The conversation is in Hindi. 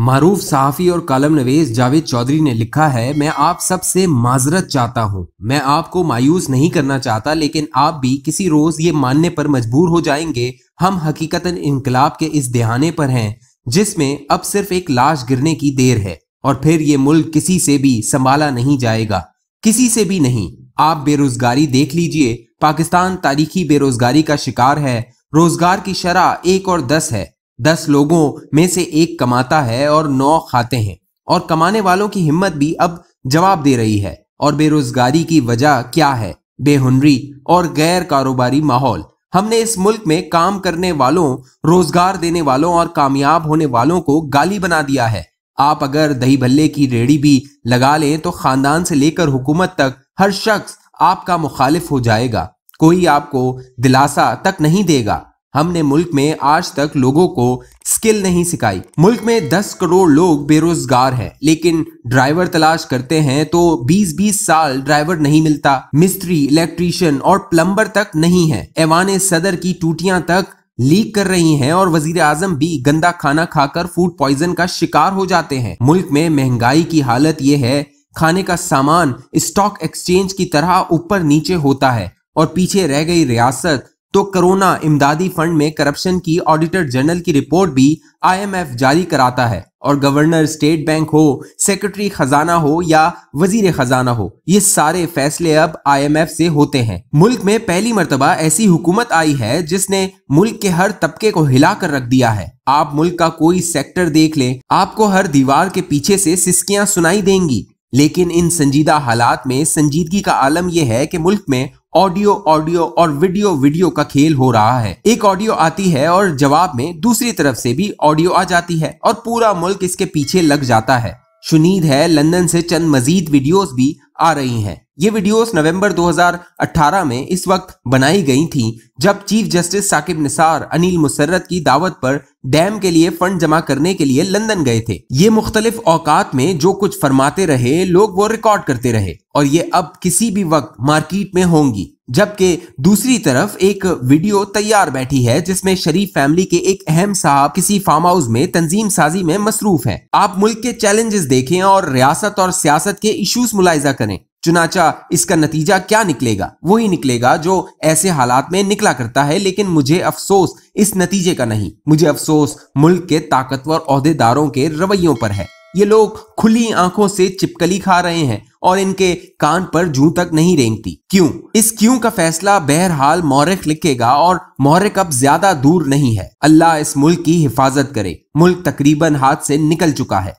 मरूफ सहाफ़ी और कलम नवेज जावेद चौधरी ने लिखा है मैं आप सबसे माजरत चाहता हूँ मैं आपको मायूस नहीं करना चाहता लेकिन आप भी किसी रोज़ ये मानने पर मजबूर हो जाएंगे हम हकीकतन इनकलाब के इस दहाने पर हैं जिसमें अब सिर्फ एक लाश गिरने की देर है और फिर ये मुल्क किसी से भी संभाला नहीं जाएगा किसी से भी नहीं आप बेरोजगारी देख लीजिए पाकिस्तान तारीखी बेरोजगारी का शिकार है रोजगार की शरह एक और दस है दस लोगों में से एक कमाता है और नौ खाते हैं और कमाने वालों की हिम्मत भी अब जवाब दे रही है और बेरोजगारी की वजह क्या है बेहुनरी और गैर कारोबारी माहौल हमने इस मुल्क में काम करने वालों रोजगार देने वालों और कामयाब होने वालों को गाली बना दिया है आप अगर दही भल्ले की रेडी भी लगा लें तो खानदान से लेकर हुकूमत तक हर शख्स आपका मुखालिफ हो जाएगा कोई आपको दिलासा तक नहीं देगा हमने मुल्क में आज तक लोगों को स्किल नहीं सिखाई मुल्क में 10 करोड़ लोग बेरोजगार हैं लेकिन ड्राइवर तलाश करते हैं तो 20-20 साल ड्राइवर नहीं मिलता मिस्त्री इलेक्ट्रीशियन और प्लम्बर तक नहीं है ऐवान सदर की टूटियां तक लीक कर रही हैं और वजीर आजम भी गंदा खाना खाकर फूड पॉइजन का शिकार हो जाते हैं मुल्क में महंगाई की हालत ये है खाने का सामान स्टॉक एक्सचेंज की तरह ऊपर नीचे होता है और पीछे रह गई रियासत तो कोरोना इमदादी फंड में करप्शन की ऑडिटर जनरल की रिपोर्ट भी आईएमएफ जारी कराता है और गवर्नर स्टेट बैंक हो सेक्रेटरी खजाना हो या वजीर खजाना हो ये सारे फैसले अब आईएमएफ से होते हैं मुल्क में पहली मरतबा ऐसी हुकूमत आई है जिसने मुल्क के हर तबके को हिला कर रख दिया है आप मुल्क का कोई सेक्टर देख लें आपको हर दीवार के पीछे से सिस्कियां सुनाई देंगी लेकिन इन संजीदा हालात में संजीदगी का आलम यह है कि मुल्क में ऑडियो ऑडियो और वीडियो वीडियो का खेल हो रहा है एक ऑडियो आती है और जवाब में दूसरी तरफ से भी ऑडियो आ जाती है और पूरा मुल्क इसके पीछे लग जाता है शुनीद है लंदन से चंद मजीद वीडियोस भी आ रही हैं ये वीडियोस नवंबर 2018 में इस वक्त बनाई गई थी जब चीफ जस्टिस साकिब निसार अनिल मुसर्रत की दावत पर डैम के लिए फंड जमा करने के लिए लंदन गए थे ये मुख्तलिफ औकात में जो कुछ फरमाते रहे लोग वो रिकॉर्ड करते रहे और ये अब किसी भी वक्त मार्केट में होंगी जबकि दूसरी तरफ एक वीडियो तैयार बैठी है जिसमें शरीफ फैमिली के एक अहम साहब किसी फार्म हाउस में तंजीम साजी में मसरूफ है आप मुल्क के चैलेंजेस देखें और रियासत और सियासत के इश्यूज मुलायजा करें चुनाचा इसका नतीजा क्या निकलेगा वही निकलेगा जो ऐसे हालात में निकला करता है लेकिन मुझे अफसोस इस नतीजे का नहीं मुझे अफसोस मुल्क के ताकतवर अहदेदारों के रवैयों पर है ये लोग खुली आंखों से चिपकली खा रहे हैं और इनके कान पर जू तक नहीं रेंगती क्यों इस क्यों का फैसला बहरहाल मौरख लिखेगा और मौरख अब ज्यादा दूर नहीं है अल्लाह इस मुल्क की हिफाजत करे मुल्क तकरीबन हाथ से निकल चुका है